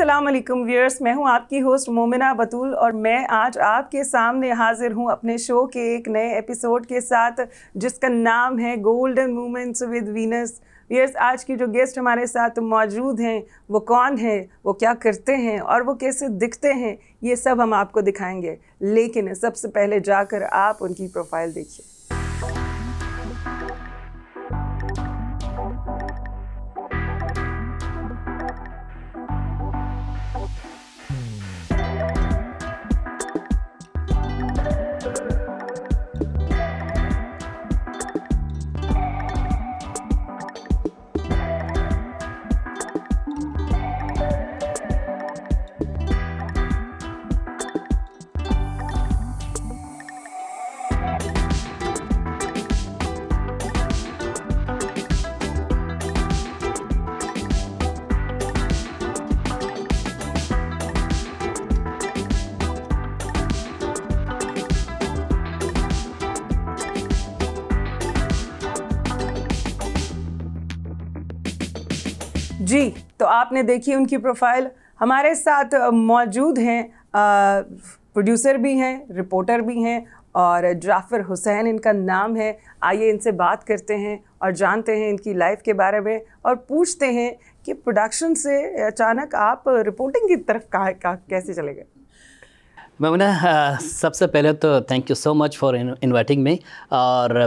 अस्सलाम वालेकुम व्यूअर्स मैं हूं आपकी होस्ट मोमिना बतूल और मैं आज आपके सामने हाजिर हूं अपने शो के एक नए एपिसोड के साथ जिसका नाम है golden moments with Venus viewers आज की जो गेस्ट हमारे साथ मौजूद हैं वो कौन है वो क्या करते हैं और वो कैसे दिखते हैं ये सब हम आपको दिखाएंगे लेकिन सबसे पहले जाकर आप उनकी प्रोफाइल देखिए जी तो आपने देखी उनकी प्रोफाइल हमारे साथ मौजूद हैं प्रोड्यूसर भी हैं रिपोर्टर भी हैं और जाफर हुसैन इनका नाम है आइए इनसे बात करते हैं और जानते हैं इनकी लाइफ के बारे में और पूछते हैं कि प्रोडक्शन से अचानक आप रिपोर्टिंग की तरफ का, का कैसे चले गए ममुना सबसे पहले तो thank you so much for inviting me और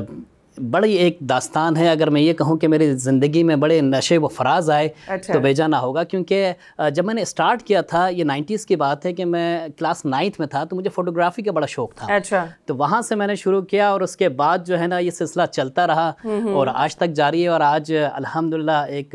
बड़ी एक दास्तान है अगर मैं ये कहूँ कि मेरी ज़िंदगी में बड़े नशे व फराज आए अच्छा। तो भेजाना होगा क्योंकि जब मैंने स्टार्ट किया था ये नाइन्टीज़ की बात है कि मैं क्लास नाइन्थ में था तो मुझे फ़ोटोग्राफी का बड़ा शौक़ था अच्छा। तो वहाँ से मैंने शुरू किया और उसके बाद जो है ना ये सिलसिला चलता रहा हम्म, हम्म। और आज तक जारी है और आज अलहमदिल्ला एक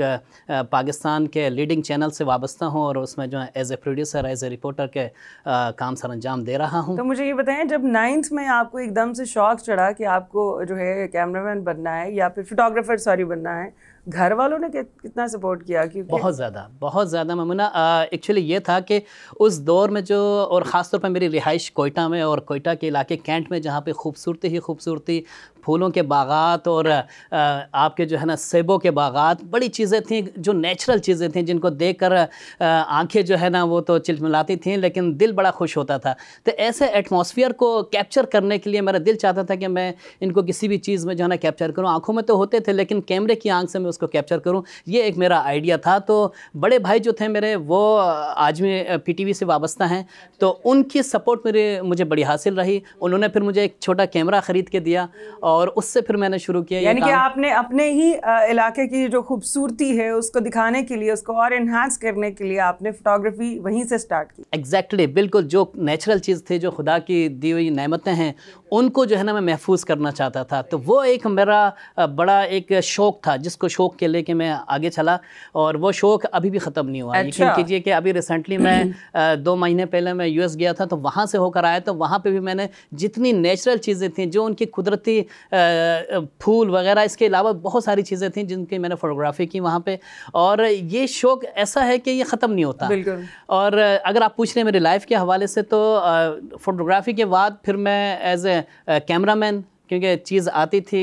पाकिस्तान के लीडिंग चैनल से वाबस्ता हूँ और उसमें जो है as a producer as a reporter के काम सर अंजाम दे रहा हूँ तो मुझे ये बताएं जब नाइन्थ में आपको एकदम से शौक चढ़ा कि आपको जो है कैमरामैन बनना है या फिर फोटोग्राफर सॉरी बनना है घर वालों ने कितना सपोर्ट किया कि बहुत ज़्यादा बहुत ज़्यादा ममुना एक्चुअली ये था कि उस दौर में जो और ख़ासतौर पर मेरी रिहाइश कोयटा में और कोयटा के इलाके कैंट में जहाँ पे खूबसूरती ही खूबसूरती फूलों के बागात और आपके जो है ना सेबों के बागात बड़ी चीज़ें थी जो नेचुरल चीज़ें थी जिनको देख कर आँखें जो है ना वो तो चिलमिलाती थी लेकिन दिल बड़ा खुश होता था तो ऐसे एटमोसफियर को कैप्चर करने के लिए मेरा दिल चाहता था कि मैं इनको किसी भी चीज़ में जो है ना कैप्चर करूँ आँखों में तो होते थे लेकिन कैमरे की आँख से मैं उसको कैप्चर करूँ ये एक मेरा आइडिया था तो बड़े भाई जो थे मेरे वो आज में पी से वाबस्ता हैं तो उनकी सपोर्ट मेरे मुझे बड़ी हासिल रही उन्होंने फिर मुझे एक छोटा कैमरा ख़रीद के दिया और उससे फिर मैंने शुरू किया यानी कि आपने अपने ही इलाके की जो खूबसूरती है उसको दिखाने के लिए उसको और इन्हांस करने के लिए आपने फोटोग्राफी वहीं से स्टार्ट की एग्जैक्टली exactly, बिल्कुल जो नेचुरल चीज़ थी जो खुदा की दी हुई नमतें हैं उनको जो है ना मैं महफूज करना चाहता था तो वो एक मेरा बड़ा एक शौक़ था जिसको शौक़ के लेके मैं आगे चला और वो शौक़ अभी भी ख़त्म नहीं हुआ अच्छा। यकीन कीजिए कि अभी रिसेंटली मैं दो महीने पहले मैं यूएस गया था तो वहाँ से होकर आया तो वहाँ पर भी मैंने जितनी नेचुरल चीज़ें थी जो उनकी कुदरती फूल वगैरह इसके अलावा बहुत सारी चीज़ें थी जिनकी मैंने फोटोग्राफी की वहाँ पर और ये शौक़ ऐसा है कि ये ख़त्म नहीं होता और अगर आप पूछ रहे हैं मेरी लाइफ के हवाले से तो फ़ोटोग्राफी के बाद फिर मैं एज ए हैं कैमरामैन क्योंकि चीज़ आती थी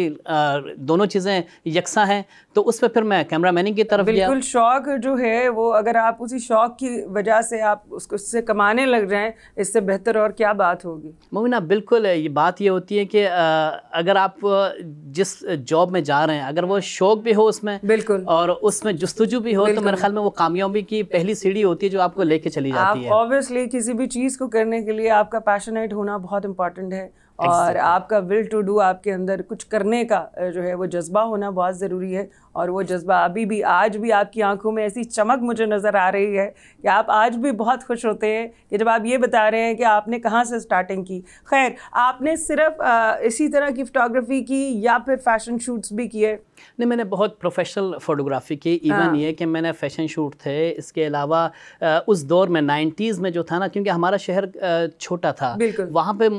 दोनों चीज़ें यकसा हैं तो उस पर फिर मैं कैमरा मैनिंग की तरफ बिल्कुल शौक जो है वो अगर आप उसी शौक की वजह से आप उसको उससे कमाने लग जाएं इससे बेहतर और क्या बात होगी मोमिना बिल्कुल ये बात ये होती है कि अगर आप जिस जॉब में जा रहे हैं अगर वो शौक भी हो उसमें बिल्कुल और उसमें जस्तजू भी हो तो मेरे ख्याल में वो कामयाबी की पहली सीढ़ी होती है जो आपको लेके चली जाती है ऑब्वियसली किसी भी चीज़ को करने के लिए आपका पैशनेट होना बहुत इंपॉर्टेंट है और आपका विल टू डू आपके अंदर कुछ करने का जो है वो जज्बा होना बहुत ज़रूरी है और वो जज्बा अभी भी आज भी आपकी आंखों में ऐसी चमक मुझे नज़र आ रही है कि आप आज भी बहुत खुश होते हैं कि जब आप ये बता रहे हैं कि आपने कहाँ से स्टार्टिंग की खैर आपने सिर्फ इसी तरह की फ़ोटोग्राफी की या फिर फैशन शूट्स भी किए नहीं मैंने बहुत प्रोफेशनल फ़ोटोग्राफी की इवन हाँ। ये कि मैंने फैशन शूट थे इसके अलावा उस दौर में नाइन्टीज़ में जो था ना क्योंकि हमारा शहर छोटा था वहाँ पे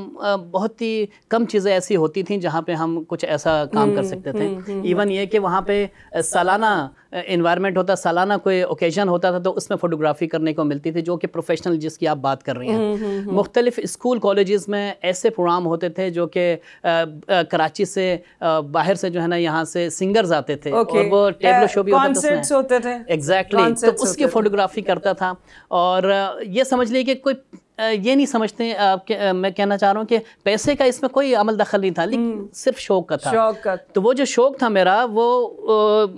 बहुत ही कम चीज़ें ऐसी होती थी जहाँ पे हम कुछ ऐसा काम कर हम्म, सकते थे इवन हम्म, हम्म, ये कि वहाँ पे सालाना इन्वायरमेंट होता सालाना कोई ओकेजन होता था तो उसमें फ़ोटोग्राफी करने को मिलती थी जो कि प्रोफेशनल जिसकी आप बात कर रहे हैं हम्म, हम्म, हम्म। मुख्तलिफ स्कूल कॉलेज़ में ऐसे प्रोग्राम होते थे जो कि कराची से आ, बाहर से जो है ना यहाँ से सिंगर्स आते थे okay. और वो टेबल शो भी होते, थे एग्जैक्टली exactly. तो उसकी फ़ोटोग्राफी करता था और ये समझ लीजिए कि कोई ये नहीं समझते आप मैं कहना चाह रहा हूँ कि पैसे का इसमें कोई अमल दखल नहीं था लेकिन हम्म। सिर्फ शौक का था शौक का तो वो जो शौक था मेरा वो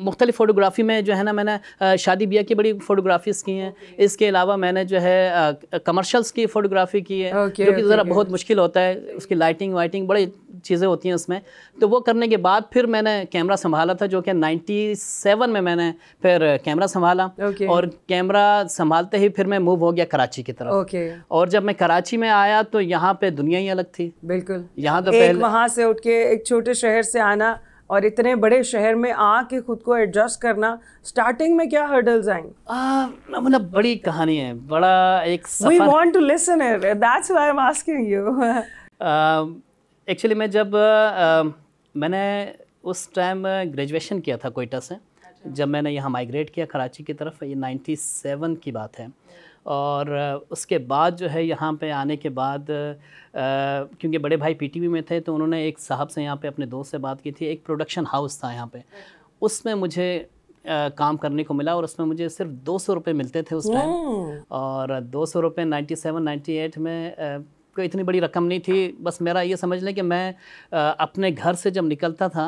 मुख्तलिफ़ फ़ोटोग्राफ़ी में जो है ना मैंने शादी ब्याह की बड़ी फ़ोटोग्राफीज़ की हैं इसके अलावा मैंने जो है कमर्शल्स की फ़ोटोग्राफ़ी की है जो कि ज़रा बहुत मुश्किल होता है उसकी लाइटिंग वाइटिंग बड़े चीज़ें होती हैं उसमें तो वो करने के बाद फिर मैंने कैमरा संभाला था जो कि 97 में मैंने फिर कैमरा संभाला okay. और कैमरा संभालते ही फिर मैं मूव हो गया कराची की तरफ okay. और जब मैं कराची में आया तो यहाँ पे दुनिया ही अलग थी बिल्कुल यहाँ तो पहले वहाँ से उठ के एक छोटे शहर से आना और इतने बड़े शहर में आके खुद को एडजस्ट करना स्टार्टिंग में क्या हर्डल्स आएंगे मतलब बड़ी कहानी है बड़ा एक सफर we want to listen it that's why I am asking you actually मैं जब आ, मैंने उस टाइम ग्रेजुएशन किया था कोयटा से अच्छा। जब मैंने यहाँ माइग्रेट किया कराची की तरफ ये 97 की बात है और उसके बाद जो है यहाँ पे आने के बाद क्योंकि बड़े भाई पीटीवी में थे तो उन्होंने एक साहब से यहाँ पे अपने दोस्त से बात की थी एक प्रोडक्शन हाउस था यहाँ पे अच्छा। उसमें मुझे आ, काम करने को मिला और उसमें मुझे सिर्फ दो सौ रुपये मिलते थे उस टाइम और दो सौ रुपये नाइन्टी सेवन नाइन्टी एट में आ, कोई इतनी बड़ी रकम नहीं थी बस मेरा ये समझ लें कि मैं अपने घर से जब निकलता था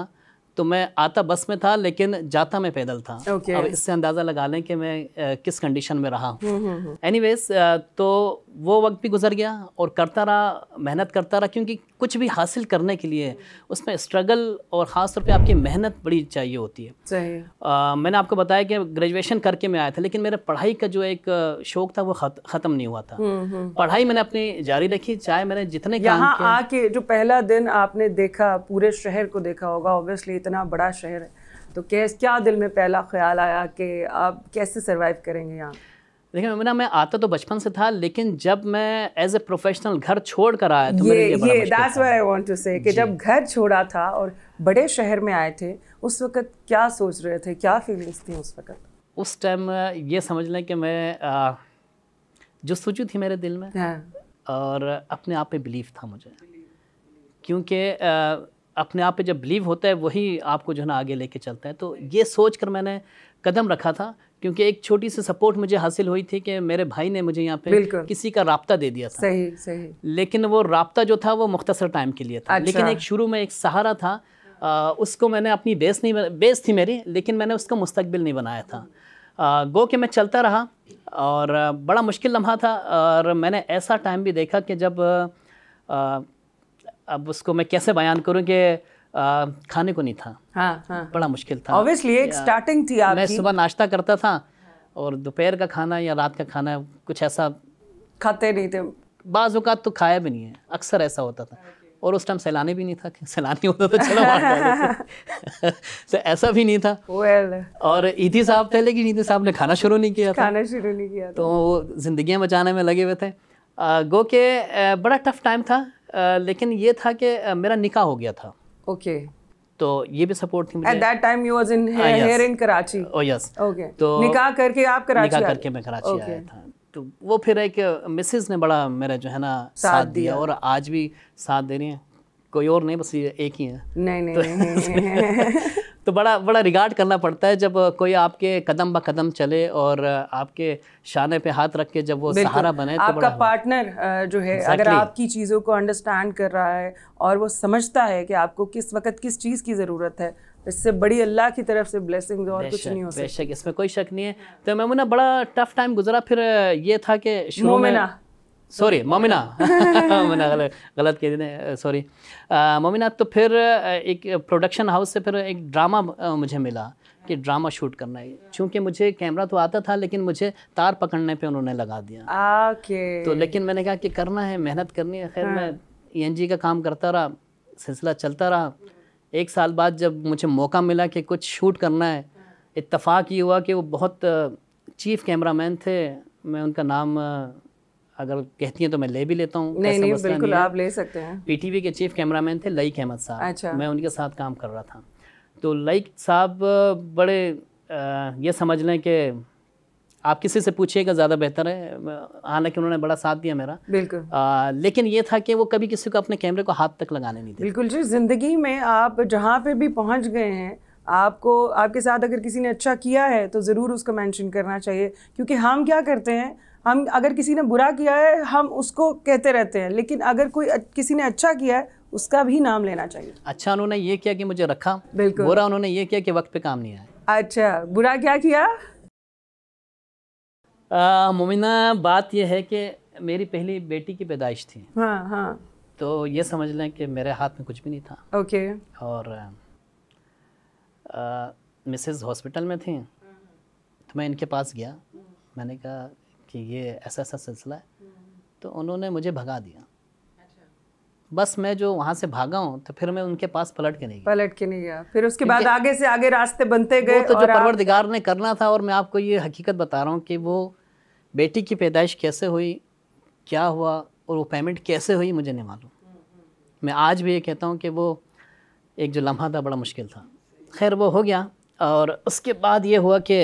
तो मैं आता बस में था लेकिन जाता मैं पैदल था okay. अब इससे अंदाज़ा लगा लें कि मैं आ, किस कंडीशन में रहा एनी वेज हम्म, हम्म, हम्म। तो वो वक्त भी गुजर गया और करता रहा मेहनत करता रहा क्योंकि कुछ भी हासिल करने के लिए उसमें स्ट्रगल और ख़ास तौर पे आपकी मेहनत बड़ी चाहिए होती है आ, मैंने आपको बताया कि ग्रेजुएशन करके मैं आया था लेकिन मेरे पढ़ाई का जो एक शौक था वो ख़त्म नहीं हुआ था पढ़ाई मैंने अपनी जारी रखी चाहे मैंने जितने यहाँ आके जो पहला दिन आपने देखा पूरे शहर को देखा होगा ऑब्वियसली इतना बड़ा शहर है तो कैस क्या दिल में पहला ख्याल आया कि आप कैसे सर्वाइव करेंगे यहाँ देखिए मेरा मैं आता तो बचपन से था लेकिन जब मैं एज ए प्रोफेशनल घर छोड़ कर आया तो ये ये that's what I want to say कि जब घर छोड़ा था और बड़े शहर में आए थे उस वक्त क्या सोच रहे थे क्या फीलिंग्स थी उस वक्त उस टाइम ये समझ लें कि मैं आ, जो सोची थी मेरे दिल में हाँ। और अपने आप पे बिलीव था मुझे क्योंकि अपने आप पे जब बिलीव होता है वही आपको जो है ना आगे लेके चलता है तो ये सोच कर मैंने कदम रखा था क्योंकि एक छोटी सी सपोर्ट मुझे हासिल हुई थी कि मेरे भाई ने मुझे यहाँ पे किसी का रबता दे दिया था सही सही लेकिन वो रबता जो था वो मुख्तसर टाइम के लिए था अच्छा। लेकिन एक शुरू में एक सहारा था आ, उसको मैंने अपनी बेस नहीं बेस थी मेरी लेकिन मैंने उसका मुस्तबिल नहीं बनाया था आ, गो कि मैं चलता रहा और बड़ा मुश्किल लम्हा था और मैंने ऐसा टाइम भी देखा कि जब आ, अब उसको मैं कैसे बयान करूँ कि आ, खाने को नहीं था हाँ, हाँ. बड़ा मुश्किल था ऑब्वियसली एक स्टार्टिंग थी आपकी मैं सुबह नाश्ता करता था और दोपहर का खाना या रात का खाना कुछ ऐसा खाते नहीं थे बाज़ अवत तो खाया भी नहीं है अक्सर ऐसा होता था और उस टाइम सैलानी भी नहीं था सैलानी होता तो चलो तो ऐसा भी नहीं था well. और ईदी e साहब थे लेकिन ईदी e साहब ने खाना शुरू नहीं किया खाना शुरू नहीं किया तो वो जिंदगियां बचाने में लगे हुए थे गो के बड़ा टफ टाइम था लेकिन ये था कि मेरा निकाह हो गया था ओके तो ये भी सपोर्ट थी मुझे at that time you was in here in Karachi oh yes okay तो निकाह करके आप कराची निकाह करके मैं कराची okay. आया था तो वो फिर एक मिसेस ने बड़ा मेरा जो है ना साथ, साथ दिया और आज भी साथ दे रही हैं कोई और नहीं बस ये एक ही है नहीं, नहीं तो तो बड़ा बड़ा रिगार्ड करना पड़ता है जब कोई आपके कदम ब कदम चले और आपके शाने पे हाथ रख के जब वो सहारा बने तो आपका पार्टनर जो है exactly. अगर आपकी चीज़ों को अंडरस्टैंड कर रहा है और वो समझता है कि आपको किस वक्त किस चीज़ की ज़रूरत है तो इससे बड़ी अल्लाह की तरफ से ब्लेसिंग और कुछ नहीं हो बेशक इसमें कोई शक नहीं है तो मैमुना बड़ा टफ टाइम गुजरा फिर ये था कि शुरू में सॉरी मोमिना मोमिना गलत गलत कह देते सॉरी मोमिना तो फिर uh, एक प्रोडक्शन हाउस से फिर एक ड्रामा uh, मुझे मिला कि ड्रामा शूट करना है क्योंकि मुझे कैमरा तो आता था लेकिन मुझे तार पकड़ने पे उन्होंने लगा दिया ओके तो लेकिन मैंने कहा कि करना है मेहनत करनी है खैर हाँ. मैं e ई का काम करता रहा सिलसिला चलता रहा एक साल बाद जब मुझे मौका मिला कि कुछ शूट करना है इतफाक़ ये हुआ कि वो बहुत चीफ uh, कैमरामैन थे मैं उनका नाम अगर कहती हैं तो मैं ले भी लेता हूँ नहीं नहीं बिल्कुल नहीं आप ले सकते हैं पी टी वी के चीफ कैमरा मैन थे लईक अहमद साहब अच्छा मैं उनके साथ काम कर रहा था तो लईक साहब बड़े ये समझ लें कि आप किसी से पूछिएगा ज़्यादा बेहतर है हालांकि उन्होंने बड़ा साथ दिया मेरा बिल्कुल आ, लेकिन ये था कि वो कभी किसी को अपने कैमरे को हाथ तक लगाने नहीं देते बिल्कुल जी ज़िंदगी में आप जहाँ पे भी पहुँच गए हैं आपको आपके साथ अगर किसी ने अच्छा किया है तो ज़रूर उसको मेंशन करना चाहिए क्योंकि हम क्या करते हैं हम अगर किसी ने बुरा किया है हम उसको कहते रहते हैं लेकिन अगर कोई किसी ने अच्छा किया है उसका भी नाम लेना चाहिए अच्छा उन्होंने ये किया कि मुझे रखा बिल्कुल बुरा उन्होंने ये किया कि वक्त पे काम नहीं आया अच्छा बुरा क्या किया मुमिना बात यह है कि मेरी पहली बेटी की पैदाइश थी हाँ हाँ तो ये समझ लें कि मेरे हाथ में कुछ भी नहीं था ओके और मिसेज हॉस्पिटल में थी तो मैं इनके पास गया मैंने कहा कि ये ऐसा ऐसा सिलसिला है हम्म। तो उन्होंने मुझे भगा दिया अच्छा। बस मैं जो वहाँ से भागा हूँ तो फिर मैं उनके पास पलट के नहीं गया पलट के नहीं गया फिर उसके बाद आगे से आगे रास्ते बनते गए तो जो परवरदिगार ने करना था और मैं आपको ये हकीकत बता रहा हूँ कि वो बेटी की पैदाइश कैसे हुई क्या हुआ और वो पेमेंट कैसे हुई मुझे नहीं मालूम हम्म, हम्म। मैं आज भी ये कहता हूँ कि वो एक जो लम्हा था बड़ा मुश्किल था खैर वो हो गया और उसके बाद ये हुआ कि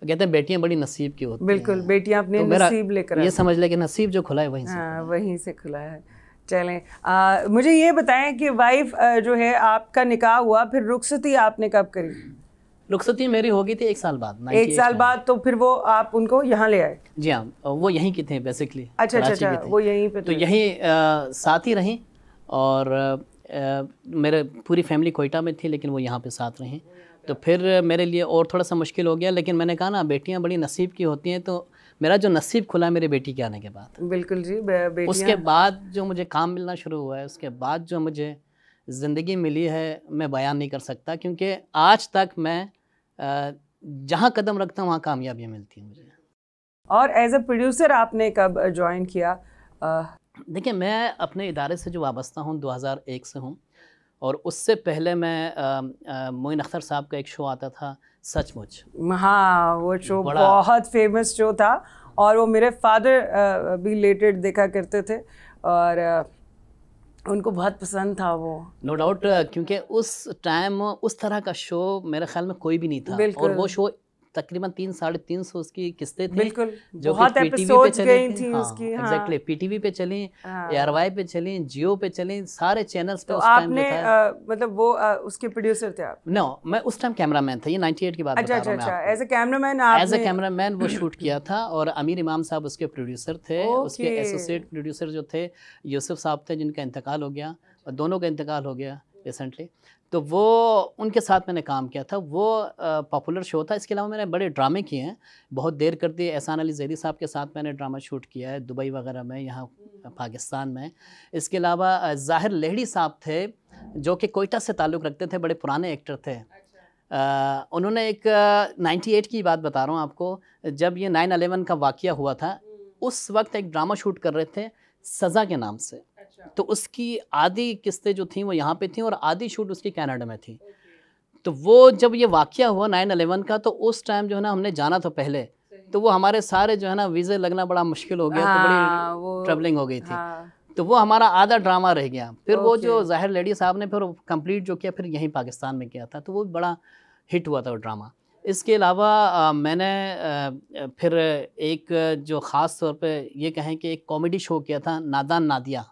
तो कहते हैं बेटियां बड़ी नसीब की होती बिल्कुल बेटियां अपने तो नसीब लेकर ये समझ ले कि नसीब जो खुला है वहीं से हाँ, वहीं से खुला है चलें मुझे ये बताएं कि वाइफ जो है आपका निकाह हुआ फिर रुखसती आपने कब करी रुखसती मेरी हो गई थी एक साल बाद एक साल बाद तो फिर वो आप उनको यहाँ ले आए जी हाँ वो यहीं के थे बेसिकली अच्छा अच्छा, अच्छा वो यहीं पे तो यहीं साथ ही रहें और मेरे पूरी फैमिली कोयटा में थी लेकिन वो यहाँ पे साथ रहें तो फिर मेरे लिए और थोड़ा सा मुश्किल हो गया लेकिन मैंने कहा ना बेटियाँ बड़ी नसीब की होती हैं तो मेरा जो नसीब खुला मेरी बेटी के आने के बाद बिल्कुल जी उसके बाद जो मुझे काम मिलना शुरू हुआ है उसके बाद जो मुझे ज़िंदगी मिली है मैं बयान नहीं कर सकता क्योंकि आज तक मैं जहाँ कदम रखता हूँ वहाँ कामयाबियाँ मिलती हैं मुझे और एज ए प्रोड्यूसर आपने कब ज्वाइन किया देखिए मैं अपने इदारे से जो वाबस्ता हूँ 2001 से हूँ और उससे पहले मैं मोइन अख्तर साहब का एक शो आता था सचमुच हाँ वो शो बहुत फेमस शो था और वो मेरे फादर भी लेटेड देखा करते थे और उनको बहुत पसंद था वो नो no डाउट क्योंकि उस टाइम उस तरह का शो मेरे ख्याल में कोई भी नहीं था और वो शो तकरीबन तीन साढ़े तीन सौ उसकी किस्तें थी जो बहुत पे चली थी, हाँ, उसकी हाँ, exactly, पीटीवी पे चली एआरवाई हाँ, पे चली जियो पे चली सारे चैनल्स पे तो उस आपने आ, मतलब वो आ, उसके प्रोड्यूसर थे आप नो मैं उस टाइम कैमरामैन था ये 98 की बात अच्छा, बता रहा हूं as a cameraman as a cameraman वो शूट किया था और अमीर इमाम साहब उसके प्रोड्यूसर थे उसके एसोसिएट प्रोड्यूसर जो थे यूसुफ साहब थे जिनका इंतकाल हो गया और दोनों का इंतकाल हो गया रिसेंटली तो वो उनके साथ मैंने काम किया था वो पॉपुलर शो था इसके अलावा मैंने बड़े ड्रामे किए हैं बहुत देर कर दी एहसान अली जैदी साहब के साथ मैंने ड्रामा शूट किया है दुबई वगैरह में यहाँ पाकिस्तान में इसके अलावा जाहिर लेहड़ी साहब थे जो कि कोयटा से ताल्लुक़ रखते थे बड़े पुराने एक्टर थे आ, उन्होंने एक नाइन्टी एट की बात बता रहा हूँ आपको जब ये नाइन अलेवन का वाक़ हुआ था उस वक्त एक ड्रामा शूट कर रहे थे सज़ा के नाम से तो उसकी आधी किस्तें जो थी वो यहाँ पे थी और आधी शूट उसकी कनाडा में थी तो वो जब ये वाक़ हुआ नाइन अलेवन का तो उस टाइम जो है ना हमने जाना था पहले तो वो हमारे सारे जो है ना वीज़े लगना बड़ा मुश्किल हो गया तो हाँ, तो हो गई थी हाँ। तो वो हमारा आधा ड्रामा रह गया फिर वो जो जाहिर लेडी साहब ने फिर कंप्लीट जो किया फिर यहीं पाकिस्तान में किया था तो वो बड़ा हिट हुआ था वो ड्रामा इसके अलावा मैंने आ, फिर एक जो ख़ास तौर पे ये कहें कि एक कॉमेडी शो किया था नादान नादिया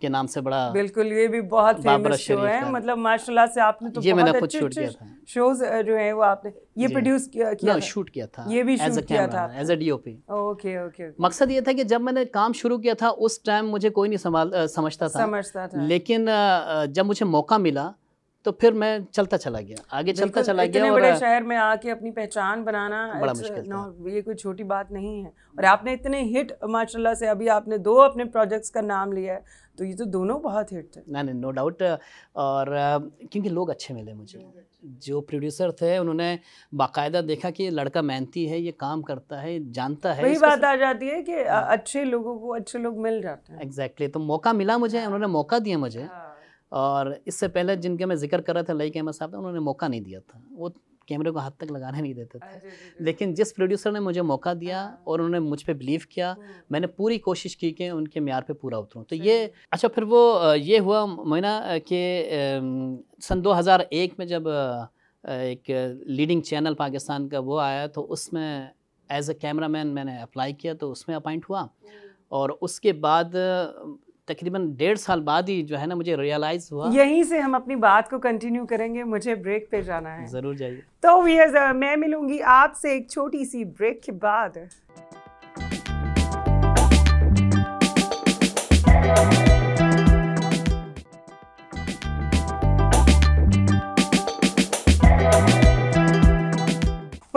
के नाम से बड़ा बिल्कुल ये भी बहुत फेमस शो है मतलब माशाल्लाह से आपने तो ये मैंने खुद शूट किया था शोज जो है वो आपने ये प्रोड्यूस किया किया no, शूट किया था ये भी शूट किया था as a DOP okay okay मकसद ये था कि जब मैंने काम शुरू किया था उस टाइम मुझे कोई नहीं समझता था समझता था लेकिन जब मुझे मौका मिला तो फिर मैं चलता चला गया आगे चलता चला इतने गया इतने बड़े शहर में आके अपनी पहचान बनाना बड़ा मुश्किल uh, था ये कोई छोटी बात नहीं है और आपने इतने हिट माशाल्लाह से अभी आपने दो अपने प्रोजेक्ट्स का नाम लिया है तो ये तो दोनों बहुत हिट थे ना नहीं नो डाउट और uh, क्योंकि लोग अच्छे मिले मुझे जो प्रोड्यूसर थे उन्होंने बाकायदा देखा कि ये लड़का मेहनती है ये काम करता है जानता है वही बात आ जाती है कि हाँ। अच्छे लोगों को अच्छे लोग मिल जाते हैं एग्जैक्टली तो मौका मिला मुझे उन्होंने मौका दिया मुझे हाँ। और इससे पहले जिनके मैं जिक्र कर रहा था लई कैमर साहब उन्होंने मौका नहीं दिया था वो कैमरे को हाथ तक लगाने नहीं देते थे लेकिन जिस प्रोड्यूसर ने मुझे मौका दिया हाँ। और उन्होंने मुझ पर बिलीव किया मैंने पूरी कोशिश की कि उनके मैार पे पूरा उतरूँ तो ये अच्छा फिर वो ये हुआ मोना कि सन 2001 में जब एक लीडिंग चैनल पाकिस्तान का वो आया तो उसमें एज ए कैमरा मैन मैंने अप्लाई किया तो उसमें अपॉइंट हुआ और उसके बाद तकरीबन डेढ़ साल बाद ही जो है ना मुझे रियलाइज हुआ यहीं से हम अपनी बात को कंटिन्यू करेंगे मुझे ब्रेक पे जाना है जरूर जाइए तो मैं मिलूंगी आपसे एक छोटी सी ब्रेक के बाद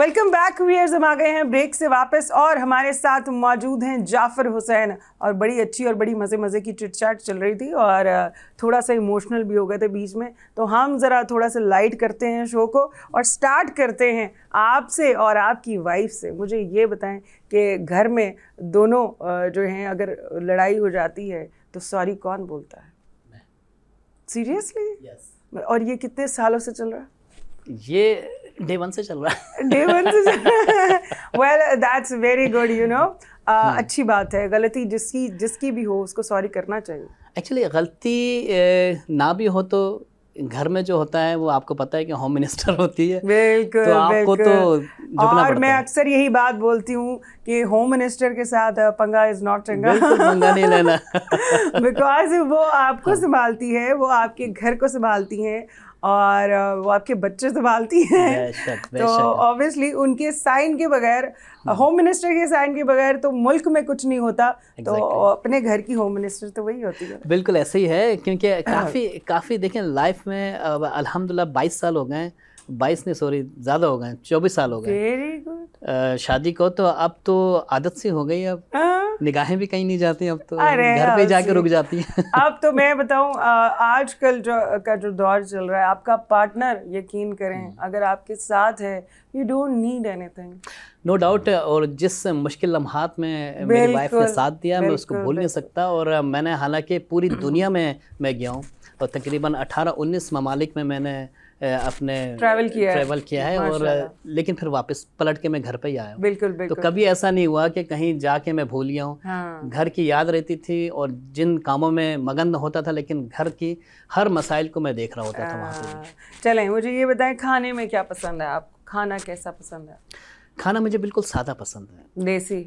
वेलकम बैक वीयर्स हम आ गए हैं ब्रेक से वापस और हमारे साथ मौजूद हैं जाफर हुसैन और बड़ी अच्छी और बड़ी मज़े मज़े की चिट चैट चल रही थी और थोड़ा सा इमोशनल भी हो गए थे बीच में तो हम ज़रा थोड़ा सा लाइट करते हैं शो को और स्टार्ट करते हैं आपसे और आपकी वाइफ से मुझे ये बताएं कि घर में दोनों जो हैं अगर लड़ाई हो जाती है तो सॉरी कौन बोलता है सीरियसली yes. और ये कितने सालों से चल रहा है ये डे वन से चल रहा है डे वन से well that's very good you know अच्छी बात है गलती जिसकी जिसकी भी हो उसको सॉरी करना चाहिए एक्चुअली गलती ना भी हो तो घर में जो होता है वो आपको पता है कि होम मिनिस्टर होती है बिल्कुल तो आपको तो झुकना और मैं अक्सर यही बात बोलती हूँ कि होम मिनिस्टर के साथ uh, पंगा इज नॉट चंगा पंगा नहीं लेना बिकॉज वो आपको हाँ। संभालती है वो आपके घर को संभालती है और वो आपके बच्चे संभालती हैं तो ऑब्वियसली उनके साइन के बगैर होम हम्म। मिनिस्टर के साइन के बगैर तो मुल्क में कुछ नहीं होता तो exactly. तो अपने घर की होम मिनिस्टर तो वही होती है बिल्कुल ऐसे ही है क्योंकि काफ़ी काफ़ी देखें लाइफ में अलहमदिल्ला 22 साल हो गए हैं बाईस नहीं सॉरी ज़्यादा हो गए चौबीस साल हो गए शादी को तो अब तो आदत सी हो गई अब हाँ। निगाहें भी कहीं नहीं जाती अब तो घर पे जाके रुक जाती हैं अब तो मैं बताऊं आजकल जो का जो दौर चल रहा है आपका पार्टनर यकीन करें हम्म। अगर आपके साथ है you don't need anything no doubt और जिस मुश्किल लम्हात में मेरी वाइफ ने साथ दिया मैं उसको भूल नहीं सकता और मैंने हालांकि पूरी दुनिया में मैं गया हूँ और तकरीबन 18-19 ममालिक में मैंने अपने ट्रैवल किया ट्रैवल किया है और लेकिन फिर वापस पलट के मैं घर पे ही आया बिल्कुल बिल्कुल तो कभी ऐसा नहीं हुआ कि कहीं जाके मैं भूल गया हूँ हाँ। घर की याद रहती थी और जिन कामों में मगन होता था लेकिन घर की हर मसाइल को मैं देख रहा होता था वहाँ पर हाँ। मुझे ये बताएं खाने में क्या पसंद है आपको खाना कैसा पसंद है खाना मुझे बिल्कुल सादा पसंद है देसी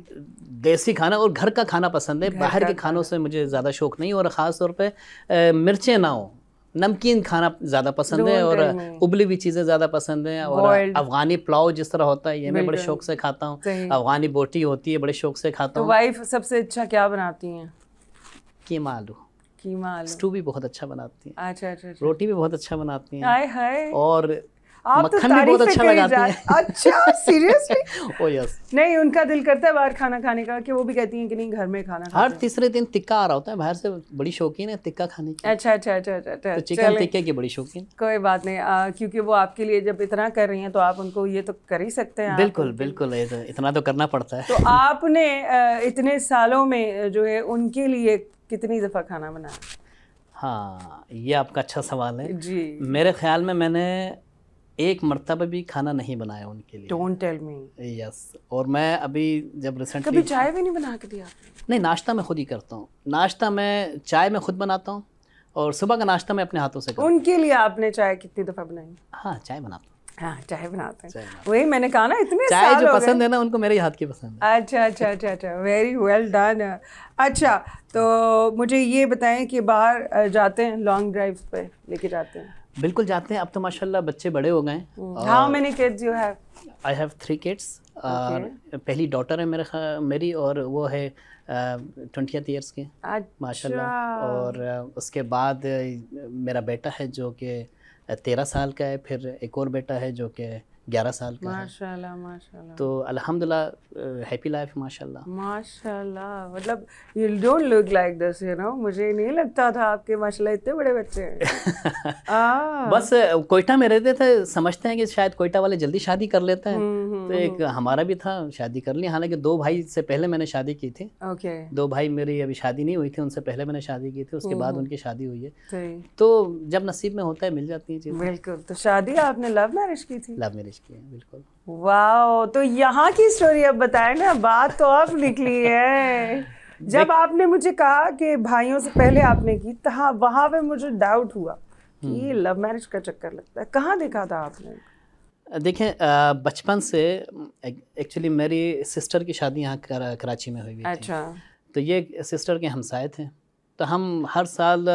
देसी खाना और घर का खाना पसंद है बाहर के खानों से मुझे ज़्यादा शौक नहीं और ख़ास तौर पे मिर्चें ना हो नमकीन खाना ज़्यादा पसंद है और उबली हुई चीज़ें ज़्यादा पसंद हैं और अफगानी पुलाव जिस तरह होता है ये मैं बड़े शौक से खाता हूँ अफगानी बोटी होती है बड़े शौक से खाता तो हूँ वाइफ सबसे अच्छा क्या बनाती हैं कीमा आलू कीमा आलू स्टू भी बहुत अच्छा बनाती हैं अच्छा, अच्छा अच्छा रोटी भी बहुत अच्छा बनाती हैं और आप तो मक्खन तो भी बहुत अच्छा लगाती हैं अच्छा सीरियसली ओ यस नहीं उनका दिल करता है बाहर खाना खाने का कि वो भी कहती हैं कि नहीं घर में खाना हर तीसरे दिन टिक्का आ रहा होता है बाहर से बड़ी शौकीन है टिक्का खाने की अच्छा अच्छा अच्छा अच्छा, अच्छा तो चिकन टिक्के की बड़ी शौकीन कोई बात नहीं क्योंकि वो आपके लिए जब इतना कर रही हैं तो आप उनको ये तो कर ही सकते हैं बिल्कुल बिल्कुल तो इतना तो करना पड़ता है तो आपने इतने सालों में जो है उनके लिए कितनी दफ़ा खाना बनाया हाँ ये आपका अच्छा सवाल है जी मेरे ख्याल में मैंने एक मरतबा भी खाना नहीं बनाया उनके लिए डोंट टेल मी यस और मैं अभी जब रिसेंटली कभी चाय भी नहीं बना के दिया नहीं नाश्ता मैं खुद ही करता हूँ नाश्ता मैं चाय में खुद बनाता हूँ और सुबह का नाश्ता मैं अपने हाथों से करता उनके लिए आपने चाय कितनी दफ़ा बनाई हाँ चाय बनाता हूँ हाँ चाय बनाते हैं वही मैंने कहा ना इतने चाय जो पसंद है ना उनको मेरे हाथ की पसंद है अच्छा अच्छा अच्छा अच्छा वेरी वेल डन अच्छा तो मुझे ये बताएं कि बाहर जाते हैं लॉन्ग ड्राइव पे लेके जाते हैं बिल्कुल जाते हैं अब तो माशाल्लाह बच्चे बड़े हो गए hmm. How many kids you have I have three kids और पहली डॉटर है मेरा मेरी और वो है ट्वेंटी uh, ईयर्स के माशाल्लाह और uh, उसके बाद मेरा बेटा है जो कि तेरह साल का है फिर एक और बेटा है जो कि ग्यारह साल का माशाल्लाह माशाल्लाह तो अल्हम्दुलिल्लाह हैप्पी लाइफ माशाल्लाह माशाल्लाह मतलब you don't look like this you know मुझे नहीं लगता था आपके माशाल्लाह इतने बड़े बच्चे हैं बस कोयटा में रहते थे समझते हैं कि शायद कोयटा वाले जल्दी शादी कर लेते हैं हम्म, हम्म, तो एक हम्म। हमारा भी था शादी कर ली हालांकि दो भाई से पहले मैंने शादी की थी ओके दो भाई मेरी अभी शादी नहीं हुई थी उनसे पहले मैंने शादी की थी उसके बाद उनकी शादी हुई है तो जब नसीब में होता है मिल जाती है बिल्कुल तो शादी आपने लव मैरिज की थी लव मैरिज मैरिज किए हैं बिल्कुल वाह तो यहाँ की स्टोरी अब बताए ना बात तो अब निकली है जब आपने मुझे कहा कि भाइयों से पहले आपने की तहा वहाँ पे मुझे डाउट हुआ कि हम्म। ये लव मैरिज का चक्कर लगता है कहाँ देखा था आपने देखें बचपन से एक्चुअली मेरी सिस्टर की शादी यहाँ करा, कराची में हुई अच्छा तो ये सिस्टर के हमसाए थे तो हम हर साल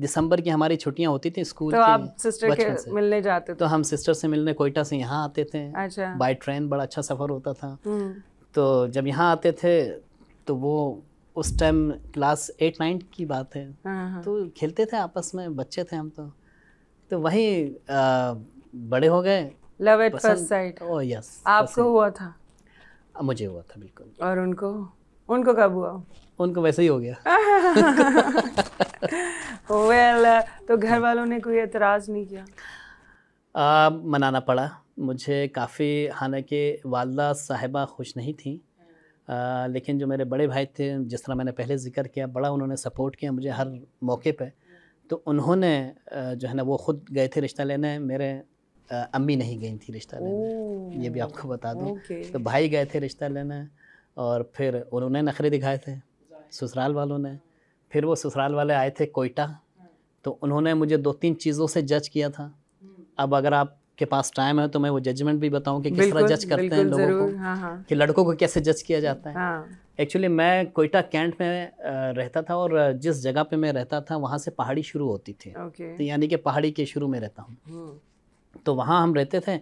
दिसंबर की हमारी छुट्टियां होती थी स्कूल तो की आप सिस्टर के से। मिलने जाते तो थे तो हम सिस्टर से मिलने कोयटा से यहाँ आते थे अच्छा बाय ट्रेन बड़ा अच्छा सफ़र होता था हम्म। तो जब यहाँ आते थे तो वो उस टाइम क्लास एट नाइन की बात है हाँ, हाँ। तो खेलते थे आपस में बच्चे थे हम तो तो वही बड़े हो गए love at first sight oh yes आपको हुआ था मुझे हुआ था बिल्कुल और उनको उनको कब हुआ उनको वैसे ही हो गया well, तो घर वालों ने कोई एतराज़ नहीं किया आ, मनाना पड़ा मुझे काफ़ी हालांकि वालदा साहिबा खुश नहीं थी आ, लेकिन जो मेरे बड़े भाई थे जिस तरह मैंने पहले जिक्र किया बड़ा उन्होंने सपोर्ट किया मुझे हर मौके पे तो उन्होंने जो है ना वो खुद गए थे रिश्ता लेने मेरे अम्मी नहीं गई थी रिश्ता लेने ये भी आपको बता दूँ तो भाई गए थे रिश्ता लेने और फिर उन्होंने नखरे दिखाए थे ससुराल वालों ने फिर वो ससुराल वाले आए थे कोयटा तो उन्होंने मुझे दो तीन चीज़ों से जज किया था अब अगर आप के पास टाइम है तो मैं वो जजमेंट भी बताऊं कि किस तरह जज करते हैं लोगों को हाँ हाँ। कि लड़कों को कैसे जज किया जाता है एक्चुअली हाँ। मैं कोयटा कैंट में रहता था और जिस जगह पे मैं रहता था वहाँ से पहाड़ी शुरू होती थी तो यानी कि पहाड़ी के शुरू में रहता हूँ हम्म। तो वहाँ हम रहते थे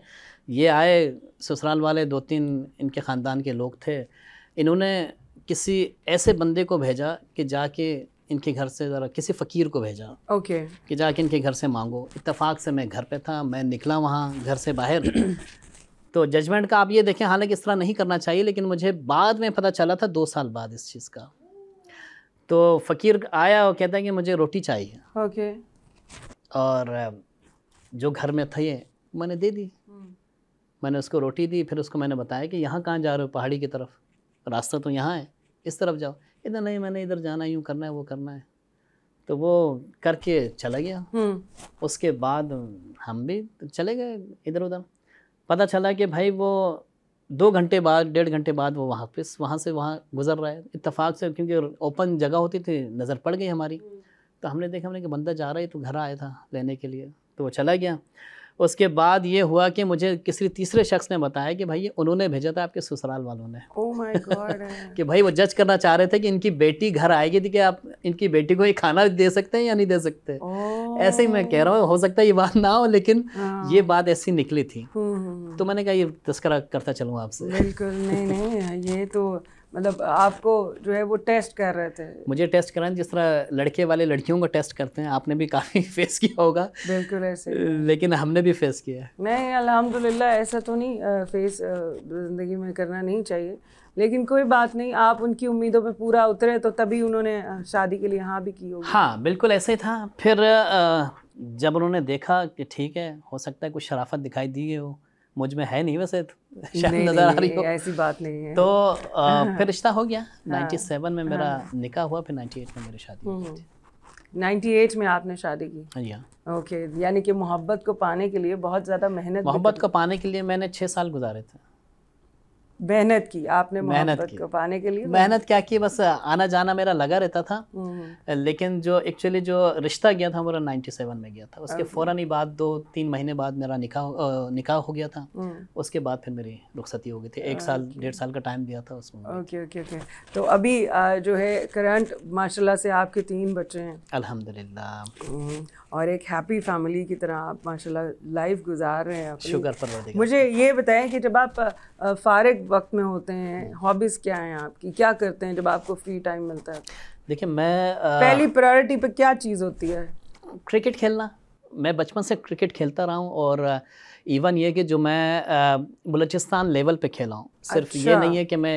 ये आए ससुराल वाले दो तीन इनके ख़ानदान के लोग थे इन्होंने किसी ऐसे बंदे को भेजा कि जाके इनके घर से ज़रा किसी फ़कीर को भेजा ओके okay. कि जाके इनके घर से मांगो इतफ़ाक़ से मैं घर पे था मैं निकला वहाँ घर से बाहर तो जजमेंट का आप ये देखें हालांकि इस तरह नहीं करना चाहिए लेकिन मुझे बाद में पता चला था दो साल बाद इस चीज़ का तो फ़कीर आया और कहता है कि मुझे रोटी चाहिए ओके okay. और जो घर में थे मैंने दे दी हम्म। मैंने उसको रोटी दी फिर उसको मैंने बताया कि यहाँ कहाँ जा रहे हो पहाड़ी की तरफ रास्ता तो यहाँ है इस तरफ जाओ इधर नहीं मैंने इधर जाना यूँ करना है वो करना है तो वो करके चला गया हम्म। उसके बाद हम भी चले गए इधर उधर पता चला कि भाई वो दो घंटे बाद डेढ़ घंटे बाद वो वापस वहाँ से वहाँ गुजर रहा है इतफाक़ से क्योंकि ओपन जगह होती थी नज़र पड़ गई हमारी हम्म। तो हमने देखा हमने कि बंदा जा रहा है तो घर आया था लेने के लिए तो वो चला गया उसके बाद ये हुआ कि मुझे किसी तीसरे शख्स ने बताया कि भाई ये उन्होंने भेजा था आपके ससुराल वालों ने oh कि भाई वो जज करना चाह रहे थे कि इनकी बेटी घर आएगी थी तो कि आप इनकी बेटी को ये खाना दे सकते हैं या नहीं दे सकते oh. ऐसे ही मैं कह रहा हूँ हो सकता है ये बात ना हो लेकिन oh. ये बात ऐसी निकली थी oh. तो मैंने कहा ये तस्करा करता चलूँ आपसे बिल्कुल नहीं नहीं ये तो मतलब आपको जो है वो टेस्ट कर रहे थे मुझे टेस्ट कराना जिस तरह लड़के वाले लड़कियों को टेस्ट करते हैं आपने भी काफ़ी फेस किया होगा बिल्कुल ऐसे लेकिन हमने भी फेस किया है नहीं अल्हम्दुलिल्लाह ऐसा तो नहीं फेस ज़िंदगी में करना नहीं चाहिए लेकिन कोई बात नहीं आप उनकी उम्मीदों पर पूरा उतरे तो तभी उन्होंने शादी के लिए हाँ भी की होगी हाँ बिल्कुल ऐसे ही था फिर जब उन्होंने देखा कि ठीक है हो सकता है कुछ शराफत दिखाई दी है वो मुझ में है नहीं वैसे तो, नहीं, नज़र आ रही हो ऐसी बात नहीं है तो आ, फिर रिश्ता हो गया नाइन्टी हाँ, सेवन में मेरा हाँ, निका हुआ फिर नाइन्टी एट में मेरी शादी हम्म। नाइन्टी एट में आपने शादी की हाँ हाँ। ओके यानी कि मोहब्बत को पाने के लिए बहुत ज़्यादा मेहनत मोहब्बत को पाने के लिए मैंने छः साल गुजारे थे मेहनत की आपने मेहनत पाने के लिए मेहनत क्या की बस आना जाना मेरा लगा रहता था हम्म। लेकिन जो एक्चुअली जो रिश्ता गया था मेरा 97 में गया था उसके फ़ौरन ही बाद दो तीन महीने बाद मेरा निकाह निकाह हो गया था हम्म। उसके बाद फिर मेरी रुखसती हो गई थी एक साल डेढ़ साल का टाइम दिया था उसमें ओके ओके ओके तो अभी जो है करंट माशाल्लाह से आपके तीन बच्चे हैं अल्हम्दुलिल्लाह हम्म। और एक हैप्पी फैमिली की तरह आप माशाल्लाह लाइफ गुजार रहे हैं शुक्र पर मुझे ये बताएं कि जब आप फारग वक्त में होते हैं हॉबीज़ क्या हैं आपकी क्या करते हैं जब आपको फ्री टाइम मिलता है देखिए मैं आ, पहली प्रायोरिटी पे क्या चीज़ होती है क्रिकेट खेलना मैं बचपन से क्रिकेट खेलता रहा हूँ और इवन ये कि जो मैं बलूचिस्तान लेवल पे खेला हूँ सिर्फ अच्छा। ये नहीं है कि मैं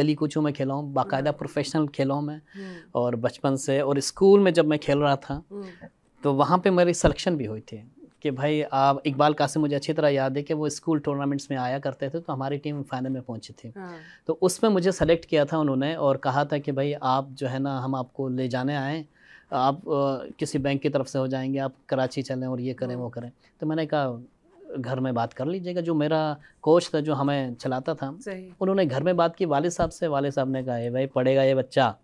गली कूचों में खेला हूँ बाकायदा प्रोफेशनल हम्म। खेला हूँ मैं हम्म। और बचपन से और स्कूल में जब मैं खेल रहा था हम्म। तो वहाँ पे मेरी सिलेक्शन भी हुई थी कि भाई आप इकबाल कासिम मुझे अच्छी तरह याद है कि वो स्कूल टूर्नामेंट्स में आया करते थे तो हमारी टीम फाइनल में पहुंची थी हाँ। तो उसमें मुझे सेलेक्ट किया था उन्होंने और कहा था कि भाई आप जो है ना हम आपको ले जाने आएँ आप आ, किसी बैंक की तरफ से हो जाएंगे आप कराची चलें और ये करें वो हाँ। करें तो मैंने कहा घर में बात कर लीजिएगा जो मेरा कोच था जो हमें चलाता था उन्होंने घर में बात की वाले साहब से वाले साहब ने कहा है भाई पढ़ेगा ये बच्चा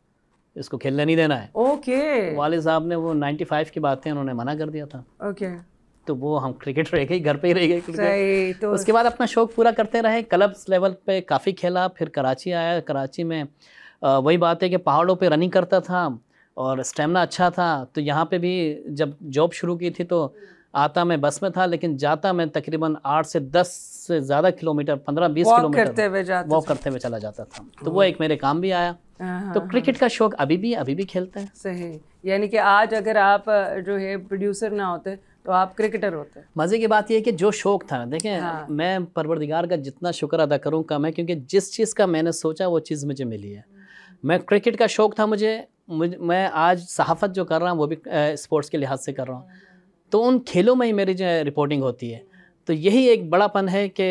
इसको खेलने नहीं देना है ओके वाले साहब ने वो 95 की बात थी उन्होंने मना कर दिया था ओके तो वो हम क्रिकेट रह गए घर पे ही रह गए तो उसके बाद अपना शौक पूरा करते रहे क्लब्स लेवल पे काफ़ी खेला फिर कराची आया कराची में वही बात है कि पहाड़ों पे रनिंग करता था और स्टेमिना अच्छा था तो यहाँ पे भी जब जॉब शुरू की थी तो आता मैं बस में था लेकिन जाता मैं तकरीबन आठ से दस से ज़्यादा किलोमीटर पंद्रह बीस किलोमीटर वॉक करते हुए चला जाता था तो वो हम्म। एक मेरे काम भी आया हाँ, हाँ, तो हाँ। क्रिकेट का शौक अभी भी अभी भी खेलते हैं सही यानी कि आज अगर आप जो है प्रोड्यूसर ना होते तो आप क्रिकेटर होते मज़े की बात यह कि जो शौक था देखें हाँ। मैं परवरदिगार का जितना शुक्र अदा करूँ कम है क्योंकि जिस चीज़ का मैंने सोचा वो चीज़ मुझे मिली है हम्म। मैं क्रिकेट का शौक था मुझे मुझे मैं आज सहाफ़त जो कर रहा हूँ वो भी स्पोर्ट्स के लिहाज से कर रहा हूँ हम्म। तो उन खेलों में ही मेरी जो रिपोर्टिंग होती है तो यही एक बड़ापन है कि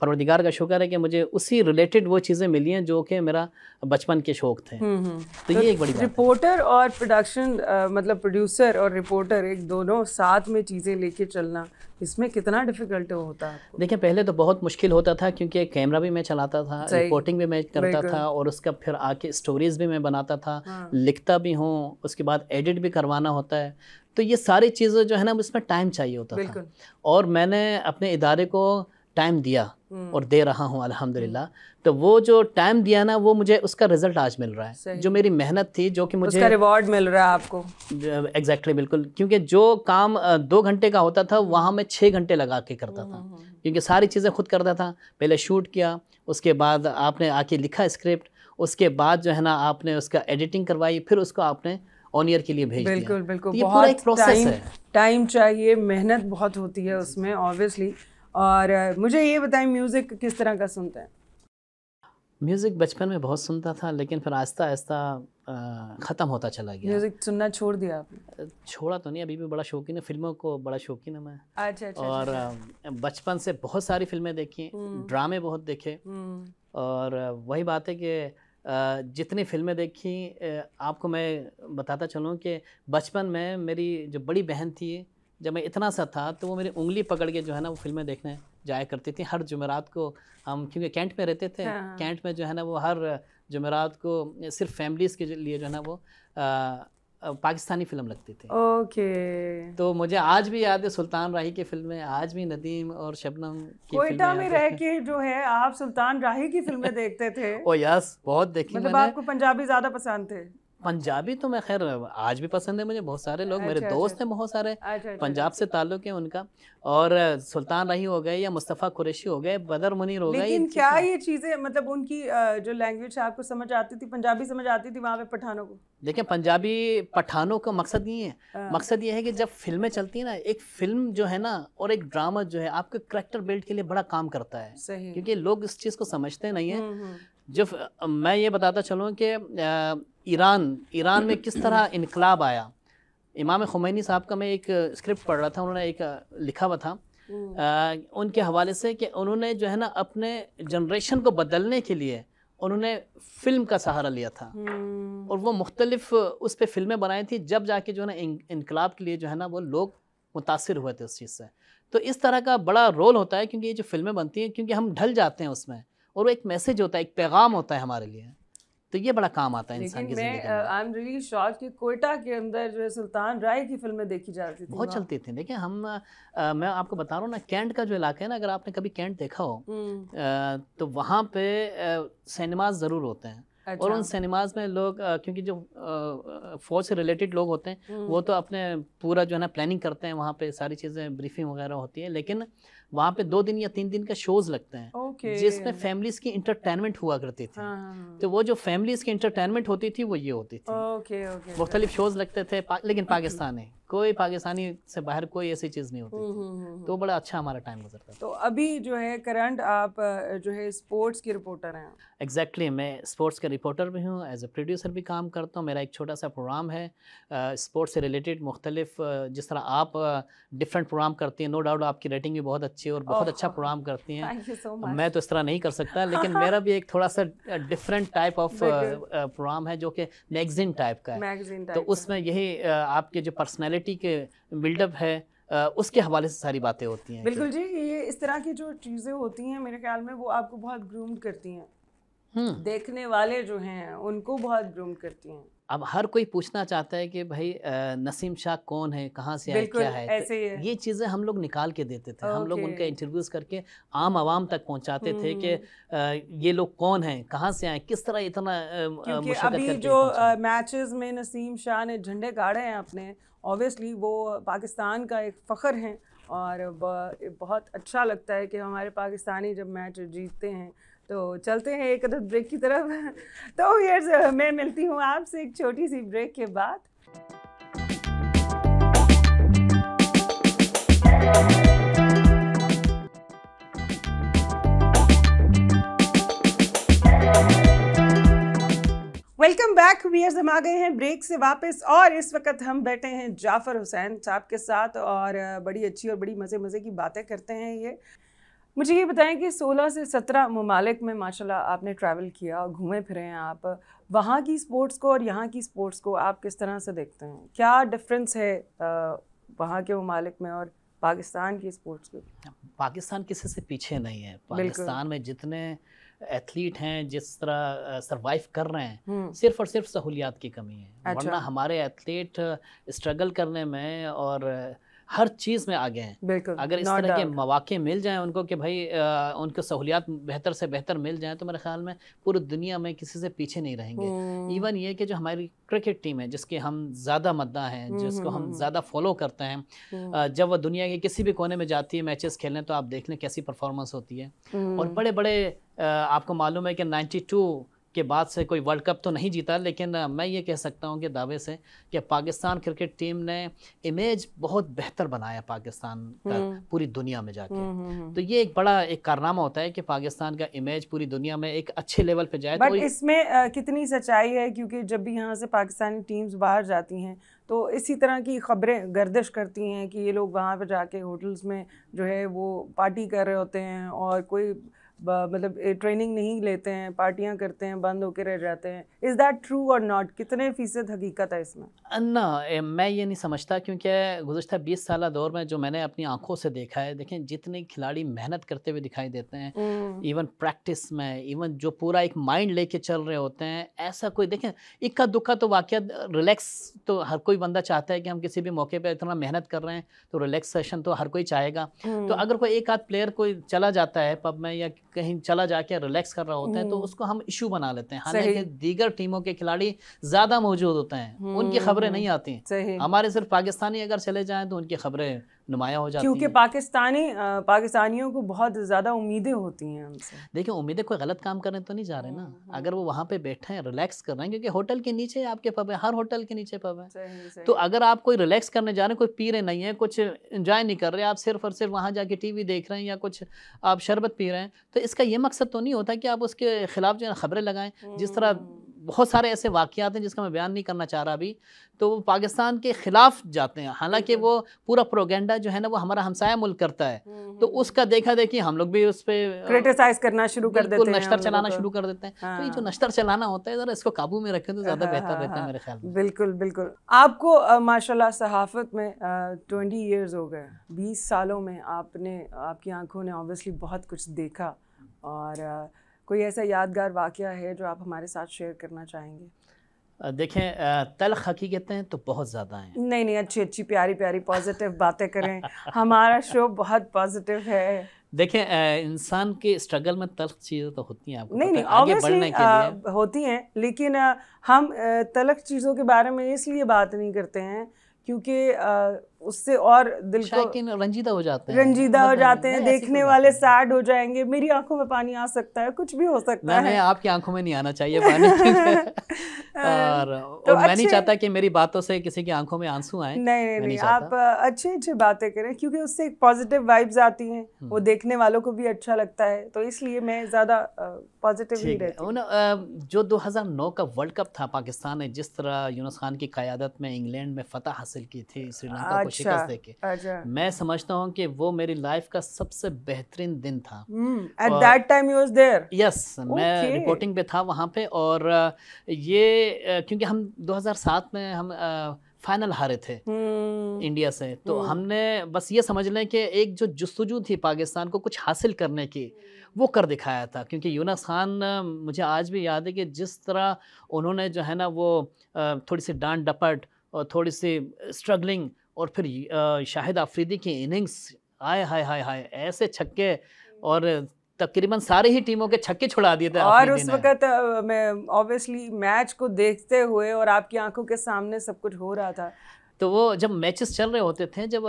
परवरदिगार का शुक्र है कि मुझे उसी रिलेटेड वो चीज़ें मिली हैं जो कि मेरा बचपन के शौक थे तो, तो ये तो एक बड़ी रिपोर्टर और प्रोडक्शन मतलब प्रोड्यूसर और रिपोर्टर एक दोनों साथ में चीज़ें लेके चलना इसमें कितना डिफिकल्ट होता है देखिए पहले तो बहुत मुश्किल होता था क्योंकि कैमरा भी मैं चलाता था रिपोर्टिंग भी मैं करता था और उसका फिर आके स्टोरीज भी मैं बनाता था हाँ। लिखता भी हूँ उसके बाद एडिट भी करवाना होता है तो ये सारी चीज़ें जो है ना इसमें टाइम चाहिए होता था और मैंने अपने इदारे को टाइम दिया हम्म। और दे रहा हूँ अल्हम्दुलिल्लाह तो वो जो टाइम दिया ना वो मुझे उसका रिजल्ट आज मिल रहा है जो मेरी मेहनत थी जो कि मुझे उसका रिवॉर्ड मिल रहा है आपको एग्जैक्टली exactly, बिल्कुल क्योंकि जो काम दो घंटे का होता था वहाँ मैं छः घंटे लगा के करता था हम्म, हम्म, क्योंकि सारी चीज़ें खुद करता था पहले शूट किया उसके बाद आपने आके लिखा स्क्रिप्ट उसके बाद जो है ना आपने उसका एडिटिंग करवाई फिर उसको आपने ऑन ईयर के लिए भेज बिल्कुल बिल्कुल तो ये पूरा एक टाइम चाहिए मेहनत बहुत होती है उसमें ऑब्वियसली और मुझे ये बताएं म्यूज़िक किस तरह का सुनते हैं म्यूज़िक बचपन में बहुत सुनता था लेकिन फिर आहिस्ता आहिस्ता ख़त्म होता चला गया म्यूज़िक सुनना छोड़ दिया आपने छोड़ा तो नहीं अभी भी बड़ा शौकीन है फिल्मों को बड़ा शौकीन है मैं अच्छा अच्छा और अच्छा। बचपन से बहुत सारी फिल्में देखी हम्म। ड्रामे बहुत देखे हम्म। और वही बात है कि जितनी फिल्में देखी आपको मैं बताता चलूँ कि बचपन में मेरी जो बड़ी बहन थी जब मैं इतना सा था तो वो मेरी उंगली पकड़ के जो है ना वो फिल्में देखने जाया करती थी हर जुमेरात को हम क्योंकि कैंट में रहते थे हाँ। कैंट में जो है ना वो हर जुमेरात को सिर्फ फैमिलीज़ के लिए जो है ना वो पाकिस्तानी फिल्म लगती थी ओके तो मुझे आज भी याद है सुल्तान राही की फिल्में आज भी नदीम और शबनम कोयटा में रह के जो है आप सुल्तान राही की फिल्में देखते थे ओ यस बहुत देखी मतलब आपको पंजाबी ज्यादा पसंद थे पंजाबी तो मैं खैर आज भी पसंद है मुझे बहुत सारे लोग मेरे अच्छा, दोस्त अच्छा। हैं बहुत सारे अच्छा, पंजाब से ताल्लुक है उनका और सुल्तान रही हो गए या मुस्तफ़ा कुरैशी हो गए बदर मुनीर हो गए लेकिन क्या ये चीज़ें मतलब उनकी जो लैंग्वेज है आपको समझ आती थी पंजाबी समझ आती थी वहाँ पे पठानों को देखिए पंजाबी पठानों का मकसद ये है हाँ। मकसद ये है कि जब फिल्में चलती हैं ना एक फिल्म जो है ना और एक ड्रामा जो है आपके करेक्टर बिल्ड के लिए बड़ा काम करता है क्योंकि लोग इस चीज़ को समझते नहीं है हम्म, हम्म। जो मैं ये बताता चलूँ कि ईरान ईरान में किस तरह इनकलाब आया इमाम खुमैनी साहब का मैं एक स्क्रिप्ट पढ़ रहा था उन्होंने एक लिखा हुआ था आ, हम्म। उनके हवाले से कि उन्होंने जो है ना अपने जनरेशन को बदलने के लिए उन्होंने फिल्म का सहारा लिया था हम्म। और वो मुख्तलिफ उस पर फिल्में बनाई थी जब जाके जो है ना इनकलाब के लिए जो है ना वो लोग मुतासर हुए थे उस चीज़ से तो इस तरह का बड़ा रोल होता है क्योंकि ये जो फिल्में बनती हैं क्योंकि हम ढल जाते हैं उसमें और वो एक मैसेज होता है एक पैगाम होता है हमारे लिए तो ये बड़ा काम आता है इंसान की आई एम रियली कि कोयटा के अंदर जो है सुल्तान राय की फिल्में देखी जाती थी बहुत चलती थी देखिए हम आ, मैं आपको बता रहा हूँ ना कैंट का जो इलाका है ना अगर आपने कभी कैंट देखा हो आ, हम्म। तो वहाँ पे सिनेमाज ज़रूर होते हैं अच्छा। और उन सिनेमाज में लोग आ, क्योंकि जो फौज से रिलेटेड लोग होते हैं हम्म। वो तो अपने पूरा जो है ना प्लानिंग करते हैं वहाँ पे सारी चीज़ें ब्रीफिंग वगैरह होती है लेकिन वहाँ पे दो दिन या तीन दिन का शोज़ लगते हैं okay. जिसमें फैमिलीज की इंटरटेनमेंट हुआ करती थी हाँ। तो वो जो फैमिलीज की इंटरटेनमेंट होती थी वो ये होती थी ओके ओके मुख्तलिफ शोज लगते थे पा, लेकिन हम्म। पाकिस्तान है कोई पाकिस्तानी से बाहर कोई ऐसी चीज़ नहीं होती हम्म, हम्म, तो बड़ा अच्छा हमारा टाइम गुजरता तो अभी जो है करंट आप जो है स्पोर्ट्स के रिपोर्टर हैं एग्जैक्टली exactly, मैं स्पोर्ट्स का रिपोर्टर भी हूँ एज ए प्रोड्यूसर भी काम करता हूँ मेरा एक छोटा सा प्रोग्राम है स्पोर्ट्स से रिलेटेड मुख्तलिफ जिस तरह आप डिफरेंट प्रोग्राम करती हैं नो डाउट आपकी रेटिंग भी बहुत अच्छी है और बहुत अच्छा प्रोग्राम करती हैं मैं तो इस तरह नहीं कर सकता लेकिन मेरा भी एक थोड़ा सा डिफरेंट टाइप ऑफ प्रोग्राम है जो कि मैगजीन टाइप का है तो उसमें यही आपके जो पर्सनैलिटी के बिल्डअप है उसके हवाले से सारी बातें होती हैं बिल्कुल जी ये इस तरह की जो चीज़ें होती हैं मेरे ख्याल में वो आपको बहुत ग्रूम्ड करती हैं हम्म। देखने वाले जो हैं उनको बहुत ग्रूम करती हैं अब हर कोई पूछना चाहता है कि भाई नसीम शाह कौन है कहाँ से आए क्या है, तो ऐसे तो है। ये चीज़ें हम लोग निकाल के देते थे हम लोग उनके इंटरव्यूज़ करके आम आवाम तक पहुँचाते थे कि हम्म। ये लोग कौन हैं कहाँ से आए किस तरह इतना अभी जो मैचेस में नसीम शाह ने झंडे गाड़े हैं अपने ऑब्वियसली वो पाकिस्तान का एक फ़ख्र हैं और बहुत अच्छा लगता है कि हमारे पाकिस्तानी जब मैच जीतते हैं तो चलते हैं एक अदर ब्रेक की तरफ तो यस uh, मैं मिलती हूँ आपसे एक छोटी सी ब्रेक के बाद वेलकम बैक वीयर्स हम आ गए हैं ब्रेक से वापस और इस वक्त हम बैठे हैं जाफ़र हुसैन साहब के साथ और uh, बड़ी अच्छी और बड़ी मज़े मज़े की बातें करते हैं ये मुझे ये बताएं कि 16 से 17 ममालिक में माशाल्लाह आपने ट्रैवल किया घूमे फिरे हैं आप वहाँ की स्पोर्ट्स को और यहाँ की स्पोर्ट्स को आप किस तरह से देखते हैं क्या डिफरेंस है वहाँ के ममालिक में और पाकिस्तान की स्पोर्ट्स को पाकिस्तान किसी से पीछे नहीं है पाकिस्तान में जितने एथलीट हैं जिस तरह सरवाइव कर रहे हैं हम्म। सिर्फ और सिर्फ सहूलियात की कमी है अच्छा। वरना हमारे एथलीट स्ट्रगल करने में और हर चीज़ में आगे हैं अगर इस तरह के मौाक़े मिल जाएं उनको कि भाई आ, उनको सहूलियात बेहतर से बेहतर मिल जाएं तो मेरे ख्याल में पूरी दुनिया में किसी से पीछे नहीं रहेंगे हम्म। इवन ये कि जो हमारी क्रिकेट टीम है जिसके हम ज़्यादा मद्दा हैं हम्म, जिसको हम्म, हम ज़्यादा फॉलो करते हैं जब वह दुनिया के किसी भी कोने में जाती है मैचेस खेलने तो आप देख लें कैसी परफॉर्मेंस होती है और बड़े बड़े आपको मालूम है कि नाइन्टी के बाद से कोई वर्ल्ड कप तो नहीं जीता लेकिन मैं ये कह सकता हूँ कि दावे से कि पाकिस्तान क्रिकेट टीम ने इमेज बहुत बेहतर बनाया पाकिस्तान का हम्म। पूरी दुनिया में जाके हम्म, हम्म, तो ये एक बड़ा एक कारनामा होता है कि पाकिस्तान का इमेज पूरी दुनिया में एक अच्छे लेवल पे जाए तो बट तो इसमें कितनी सच्चाई है क्योंकि जब भी यहाँ से पाकिस्तानी टीम्स बाहर जाती हैं तो इसी तरह की खबरें गर्दिश करती हैं कि ये लोग वहाँ पर जाके होटल्स में जो है वो पार्टी कर रहे होते हैं और कोई मतलब ट्रेनिंग नहीं लेते हैं पार्टियां करते हैं बंद होके रह जाते हैं is that true or not कितने फ़ीसद हकीकत है इसमें ना मैं ये नहीं समझता क्योंकि गुजशत बीस साल दौर में जो मैंने अपनी आंखों से देखा है देखें जितने खिलाड़ी मेहनत करते हुए दिखाई देते हैं इवन हम्म। प्रैक्टिस में इवन जो पूरा एक माइंड लेके चल रहे होते हैं ऐसा कोई देखें इक्का दुक्का तो वाक़ रिलैक्स तो हर कोई बंदा चाहता है कि हम किसी भी मौके पर इतना मेहनत कर रहे हैं तो रिलैक्सेशन तो हर कोई चाहेगा तो हम्म। अगर कोई एक आध प्लेयर कोई चला जाता है पब में या कहीं चला जाके रिलैक्स कर रहा होता है तो हम्म। उसको हम इशू बना लेते हैं हालांकि दीगर टीमों के खिलाड़ी ज्यादा मौजूद होते हैं उनकी खबरें हम्म। नहीं आती हमारे सिर्फ पाकिस्तानी अगर चले जाएं तो उनकी खबरें नुमाया हो जाती क्योंकि पाकिस्तानी पाकिस्तानियों को बहुत ज़्यादा उम्मीदें होती हैं देखिए उम्मीदें कोई गलत काम करने तो नहीं जा रहे ना हाँ, हाँ। अगर वो वहाँ पे बैठे हैं रिलैक्स कर रहे हैं क्योंकि होटल के नीचे आपके पब है हर होटल के नीचे पब है सही, सही। तो अगर आप कोई रिलैक्स करने जा रहे हैं कोई पी रहे नहीं है कुछ इंजॉय नहीं कर रहे आप सिर्फ और सिर्फ वहाँ जाके टी देख रहे हैं या कुछ आप शरबत पी रहे हैं तो इसका ये मकसद तो नहीं होता कि आप उसके खिलाफ जो है खबरें लगाएं जिस तरह हम्म। बहुत सारे ऐसे वाक़ात हैं जिसका मैं बयान नहीं करना चाह रहा अभी तो वो पाकिस्तान के ख़िलाफ़ जाते हैं हालांकि वो पूरा प्रोगेंडा जो है ना वो हमारा हमसाया मुल्क करता है हम्म, हम्म, तो उसका हम्म। देखा देखिए हम लोग भी उस पर क्रिटिसाइज करना शुरू कर देते हैं नश्तर चलाना शुरू कर देते हैं हाँ। तो ये जो हाँ। नश्तर चलाना होता है ज़रा इसको काबू में रखें तो ज़्यादा हाँ, बेहतर रहता है हाँ, मेरे ख्याल में बिल्कुल बिल्कुल आपको माशा सहाफ़त में ट्वेंटी ईयर्स हो गए बीस सालों में आपने आपकी आंखों ने ऑब्वियसली बहुत कुछ देखा और कोई ऐसा यादगार वाक़ है जो आप हमारे साथ शेयर करना चाहेंगे देखें तलख हकीकतें तो बहुत ज़्यादा हैं नहीं नहीं अच्छी अच्छी प्यारी प्यारी पॉजिटिव बातें करें हमारा शो बहुत पॉजिटिव है देखें इंसान के स्ट्रगल में तलख चीज़ें तो होती हैं आपको नहीं नहीं आगे बढ़ने के लिए होती हैं लेकिन हम तलख चीज़ों के बारे में इसलिए बात नहीं करते हैं क्योंकि उससे और दिल को रंजीदा हो जाते हैं रंजीदा हो मतलब जाते हैं देखने वाले सैड हो जाएंगे मेरी आंखों में पानी आ सकता है कुछ भी हो सकता नहीं, है नहीं आपकी आंखों में नहीं आना चाहिए पानी हाँ। और, तो और मैं नहीं चाहता कि मेरी बातों से किसी की आंखों में आंसू आए नहीं नहीं नहीं आप अच्छे अच्छे बातें करें क्योंकि उससे एक पॉजिटिव वाइब्स आती हैं वो हम्म। देखने वालों को भी अच्छा लगता है तो इसलिए मैं ज़्यादा पॉजिटिव ही रहती जो दो का वर्ल्ड कप था पाकिस्तान ने जिस तरह यूनस खान की क़्यादत में इंग्लैंड में फतह हासिल की थी श्रीलंका शिकस्त अच्छा, देके अच्छा। मैं समझता हूँ कि वो मेरी लाइफ का सबसे बेहतरीन दिन था at that time you was there yes मैं रिपोर्टिंग पे था वहाँ पे और ये क्योंकि हम 2007 में हम फाइनल हारे थे इंडिया हम्म। से तो हम्म। हमने बस ये समझ लें कि एक जो जस्तजू थी पाकिस्तान को कुछ हासिल करने की वो कर दिखाया था क्योंकि यूनस खान मुझे आज भी याद है कि जिस तरह उन्होंने जो है ना वो थोड़ी सी डांट डपट और थोड़ी सी स्ट्रगलिंग और फिर शाहिद आफरीदी की इनिंग्स आए हाय हाय हाय ऐसे छक्के हम्म। और तकरीबन सारे ही टीमों के छक्के छुड़ा दिए थे और उस वक्त मैं ऑब्वियसली मैच को देखते हुए और आपकी आंखों के सामने सब कुछ हो रहा था तो वो जब मैचेस चल रहे होते थे जब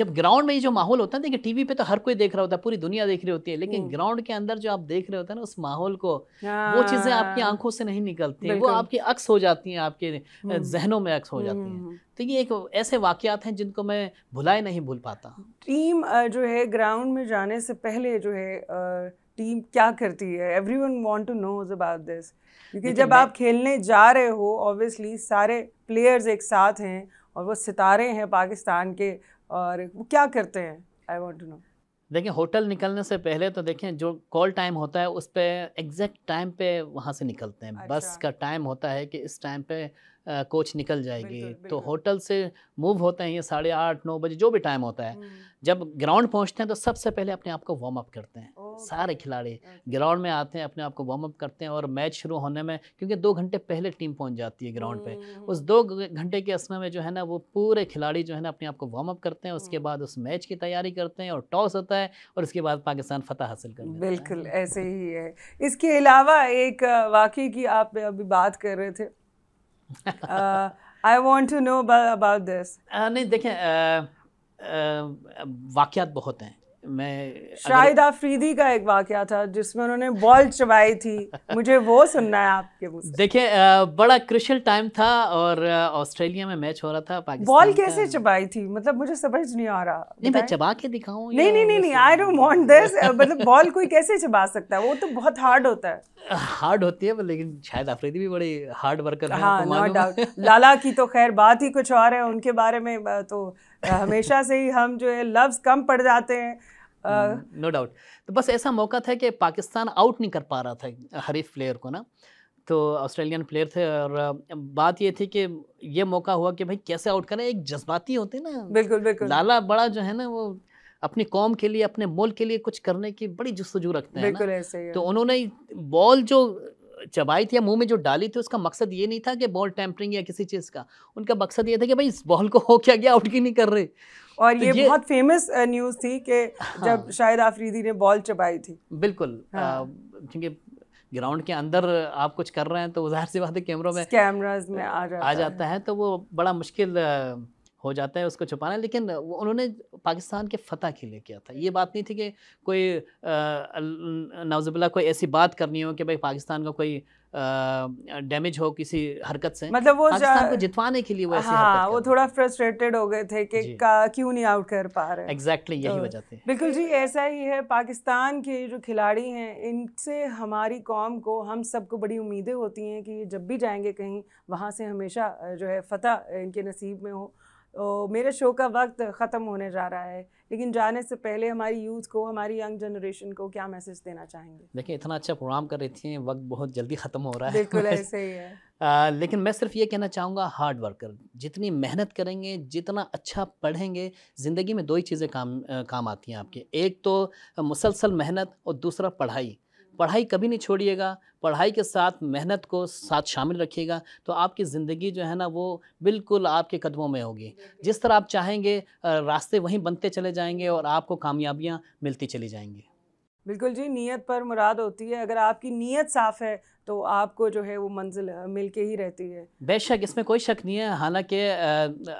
जब ग्राउंड में ये जो माहौल होता है देखिए टीवी पे तो हर कोई देख रहा होता है पूरी दुनिया देख रही होती है लेकिन ग्राउंड हम्म। के अंदर जो आप देख रहे होते हैं ना उस माहौल को वो चीज़ें आपकी हाँ। आंखों से नहीं निकलती वो आपकी अक्स हो जाती हैं आपके हम्म। जहनों में अक्स हो जाती हैं हम्म। तो ये एक ऐसे वाक़ात हैं जिनको मैं भुलाए नहीं भूल पाता टीम जो है ग्राउंड में जाने से पहले जो है टीम क्या करती है every one to know about this क्योंकि जब आप खेलने जा रहे हो ऑब्वियसली सारे प्लेयर्स एक साथ हैं और वो सितारे हैं पाकिस्तान के और वो क्या करते हैं आई वॉन्ट टू नो देखिए होटल निकलने से पहले तो देखें जो कॉल टाइम होता है उस पर एग्जैक्ट टाइम पे वहाँ से निकलते हैं अच्छा। बस का टाइम होता है कि इस टाइम पे कोच निकल जाएगी बिल्कुल, तो बिल्कुल। तो होटल से मूव होते हैं ये साढ़े आठ नौ बजे जो भी टाइम होता है जब ग्राउंड पहुंचते हैं तो सबसे पहले अपने आप को वार्म अप करते हैं सारे खिलाड़ी अच्छा। ग्राउंड में आते हैं अपने आप को वार्म अप करते हैं और मैच शुरू होने में क्योंकि दो घंटे पहले टीम पहुंच जाती है ग्राउंड पे उस दो घंटे के असम में जो है ना वो पूरे खिलाड़ी जो है ना अपने आप को वार्म अप करते हैं उसके बाद उस मैच की तैयारी करते हैं और टॉस होता है और उसके बाद पाकिस्तान फतह हासिल करते हैं बिल्कुल ऐसे ही है इसके अलावा एक वाकई की आप अभी बात कर रहे थे I want to know about this नहीं देखें uh, uh, वाक्यात बहुत हैं मैं शाहिद आफरीदी का एक वाक्य था जिसमें उन्होंने बॉल चबाई थी मुझे वो सुनना है आपके मुझसे देखिए बड़ा क्रिशल टाइम था और ऑस्ट्रेलिया में मैच हो रहा था पाकिस्तान बॉल कैसे चबाई थी मतलब मुझे समझ नहीं आ रहा नहीं मैं चबा के दिखाऊं नहीं नहीं नहीं आई डोंट वांट दिस मतलब बॉल कोई कैसे चबा सकता है वो तो बहुत हार्ड होता है हार्ड होती है लेकिन शायद आफरीदी भी बड़ी हार्ड वर्कर है हाँ नो लाला की तो खैर बात ही कुछ और है उनके बारे में तो हमेशा से ही हम जो है लव्स कम पड़ जाते हैं नो uh, डाउट hmm, तो बस ऐसा मौका था कि पाकिस्तान आउट नहीं कर पा रहा था हरीफ प्लेयर को ना तो ऑस्ट्रेलियन प्लेयर थे और बात ये थी कि ये मौका हुआ कि भाई कैसे आउट करें एक जज्बाती होते ना बिल्कुल बिल्कुल लाला बड़ा जो है ना वो अपनी कौम के लिए अपने मोल के लिए कुछ करने की बड़ी जस्तजू रखते हैं बिल्कुल ऐसे है। तो उन्होंने बॉल जो चबाई थी या मुंह में जो डाली थी उसका मकसद ये नहीं था कि बॉल टैंपरिंग या किसी चीज़ का उनका मकसद ये था कि भाई इस बॉल को हो क्या गया आउट की नहीं कर रहे और तो ये, ये बहुत फेमस न्यूज़ uh, थी कि हाँ, जब शायद आफरीदी ने बॉल चबाई थी बिल्कुल हाँ, ग्राउंड के अंदर आप कुछ कर रहे हैं तो जाहिर सी बात है कैमरों में कैमराज में आ जाता, आ जाता है।, है तो वो बड़ा मुश्किल हो जाता है उसको छुपाना लेकिन उन्होंने पाकिस्तान के फतह के लिए किया था ये बात नहीं थी कि कोई नवजबिल्ला कोई ऐसी बात करनी हो कि भाई पाकिस्तान का कोई डैमेज हो किसी हरकत से मतलब वो पाकिस्तान को जितवाने के लिए वो ऐसी हाँ, हरकत वो थोड़ा फ्रस्ट्रेटेड हो गए थे कि क्यों नहीं आउट कर पा रहे एग्जैक्टली exactly तो, यही वजह थी बिल्कुल जी ऐसा ही है पाकिस्तान के जो खिलाड़ी हैं इनसे हमारी कौम को हम सबको बड़ी उम्मीदें होती हैं कि ये जब भी जाएंगे कहीं वहाँ से हमेशा जो है फतेह इनके नसीब में हो तो मेरे शो का वक्त ख़त्म होने जा रहा है लेकिन जाने से पहले हमारी यूथ को हमारी यंग जनरेशन को क्या मैसेज देना चाहेंगे देखिए इतना अच्छा प्रोग्राम कर रही थी वक्त बहुत जल्दी ख़त्म हो रहा है बिल्कुल ऐसे ही है आ, लेकिन मैं सिर्फ ये कहना चाहूँगा हार्ड वर्कर जितनी मेहनत करेंगे जितना अच्छा पढ़ेंगे ज़िंदगी में दो ही चीज़ें काम आ, काम आती हैं आपके एक तो मुसलसल मेहनत और दूसरा पढ़ाई पढ़ाई कभी नहीं छोड़िएगा पढ़ाई के साथ मेहनत को साथ शामिल रखिएगा तो आपकी ज़िंदगी जो है ना वो बिल्कुल आपके कदमों में होगी जिस तरह आप चाहेंगे रास्ते वहीं बनते चले जाएंगे और आपको कामयाबियाँ मिलती चली जाएंगी बिल्कुल जी नीयत पर मुराद होती है अगर आपकी नीयत साफ़ है तो आपको जो है वो मंजिल मिल के ही रहती है बेशक इसमें कोई शक नहीं है हालांकि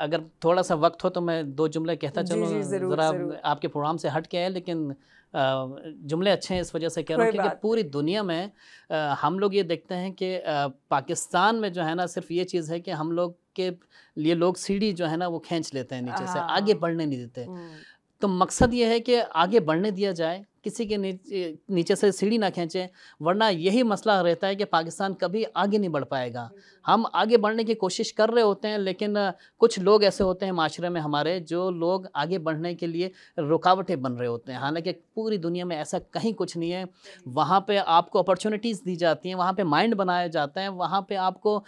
अगर थोड़ा सा वक्त हो तो मैं दो जुमले कहता चलूँ ज़रा आपके प्रोग्राम से हट के आए लेकिन जुमले अच्छे हैं इस वजह से कह रहा हूँ क्योंकि पूरी दुनिया में हम लोग ये देखते हैं कि पाकिस्तान में जो है ना सिर्फ ये चीज़ है कि हम लोग के लिए लोग सीढ़ी जो है ना वो खींच लेते हैं नीचे से आगे हाँ। बढ़ने नहीं देते हम्म। तो मकसद ये है कि आगे बढ़ने दिया जाए किसी के नीचे से सीढ़ी ना खींचें वरना यही मसला रहता है कि पाकिस्तान कभी आगे नहीं बढ़ पाएगा हम आगे बढ़ने की कोशिश कर रहे होते हैं लेकिन कुछ लोग ऐसे होते हैं माशरे में हमारे जो लोग आगे बढ़ने के लिए रुकावटें बन रहे होते हैं हालांकि पूरी दुनिया में ऐसा कहीं कुछ नहीं है वहाँ पे आपको अपॉर्चुनिटीज़ दी जाती हैं वहाँ पे माइंड बनाया जाता है वहाँ पे आपको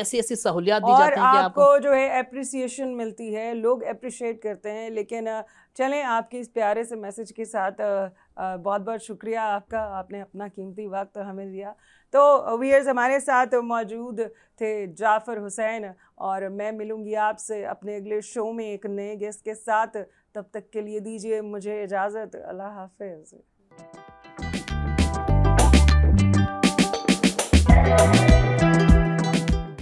ऐसी ऐसी सहूलियात दी जाती हैं कि आपको जो है अप्रिसिएशन मिलती है लोग अप्रिशिएट करते हैं लेकिन चलें आपके इस प्यारे से मैसेज के साथ बहुत बहुत शुक्रिया आपका आपने अपना कीमती वक्त हमें दिया तो वीयर्स हमारे साथ मौजूद थे जाफ़र हुसैन और मैं मिलूंगी आपसे अपने अगले शो में एक नए गेस्ट के साथ तब तक के लिए दीजिए मुझे इजाज़त अल्लाह हाफिज़